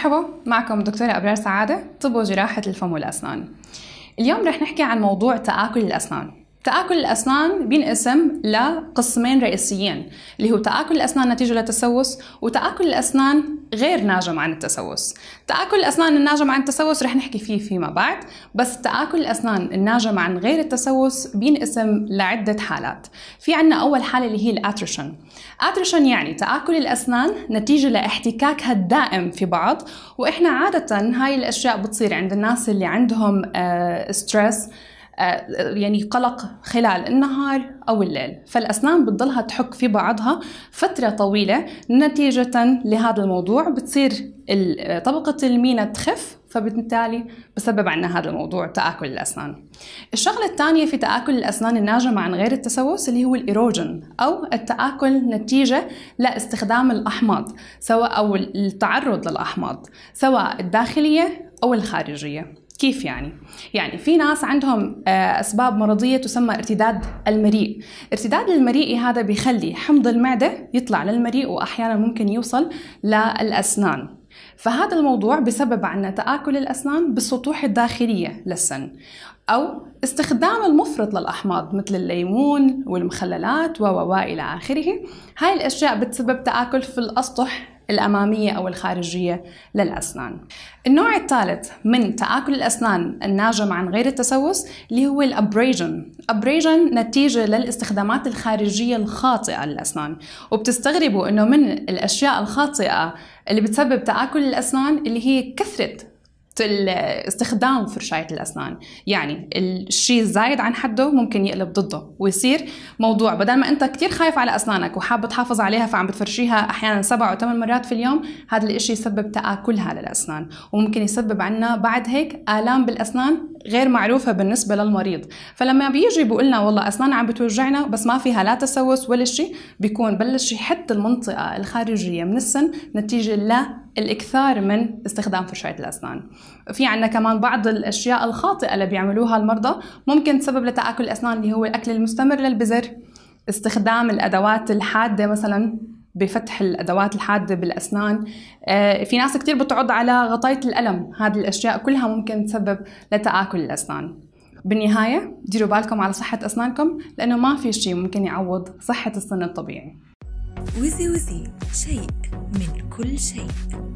مرحبا معكم دكتورة أبرار سعادة طب وجراحة الفم والأسنان اليوم رح نحكي عن موضوع تآكل الأسنان تآكل الأسنان بينقسم لقسمين رئيسيين اللي هو تآكل الأسنان نتيجة للتسوس وتآكل الأسنان غير ناجم عن التسوس تآكل الأسنان الناجم عن التسوس رح نحكي فيه فيما بعد بس تآكل الأسنان الناجم عن غير التسوس بينقسم لعدة حالات في عنا أول حالة اللي هي الأترشن أترشن يعني تآكل الأسنان نتيجة لاحتكاكها الدائم في بعض وإحنا عادة هاي الأشياء بتصير عند الناس اللي عندهم ستريس آه، uh, آه، يعني قلق خلال النهار أو الليل فالأسنان بتضلها تحك في بعضها فترة طويلة نتيجة لهذا الموضوع بتصير آه، طبقة المينا تخف فبالتالي بسبب عنا هذا الموضوع تآكل الأسنان الشغلة الثانية في تآكل الأسنان الناجمة عن غير التسوس اللي هو الإيروجن أو التآكل نتيجة لاستخدام الأحماض سواء أو التعرض للأحماض سواء الداخلية أو الخارجية كيف يعني؟ يعني في ناس عندهم آه، أسباب مرضية تسمى ارتداد المريء ارتداد المريء هذا بيخلي حمض المعدة يطلع للمريء وأحيانا ممكن يوصل للأسنان فهذا الموضوع بسبب عنا تآكل الأسنان بالسطوح الداخلية للسن أو استخدام المفرط للأحماض مثل الليمون والمخللات و إلى آخره هاي الأشياء بتسبب تآكل في الأسطح الأمامية أو الخارجية للأسنان النوع الثالث من تآكل الأسنان الناجم عن غير التسوس اللي هو الأبريجن أبريجن نتيجة للاستخدامات الخارجية الخاطئة للأسنان وبتستغربوا أنه من الأشياء الخاطئة اللي بتسبب تآكل الأسنان اللي هي كثرة استخدام فرشاية الأسنان يعني الشيء الزايد عن حده ممكن يقلب ضده ويصير موضوع بدل ما أنت كتير خايف على أسنانك وحاب تحافظ عليها فعم بتفرشيها أحيانا سبع أو ثمان مرات في اليوم هذا الإشي يسبب تآكلها للأسنان وممكن يسبب عنا بعد هيك آلام بالأسنان غير معروفة بالنسبة للمريض فلما بيجي بيقول لنا والله أسنان عم بتوجعنا بس ما فيها لا تسوس ولا شيء بيكون بلش يحد المنطقة الخارجية من السن نتيجة لا الاكثار من استخدام فرشاه الاسنان في عندنا كمان بعض الاشياء الخاطئه اللي بيعملوها المرضى ممكن تسبب لتاكل الاسنان اللي هو الاكل المستمر للبزر استخدام الادوات الحاده مثلا بفتح الادوات الحاده بالاسنان آه، في ناس كثير بتعض على غطايه الالم هذه الاشياء كلها ممكن تسبب لتاكل الاسنان بالنهايه ديروا بالكم على صحه اسنانكم لانه ما في شيء ممكن يعوض صحه السن الطبيعي وزي وزي شيء من كل شيء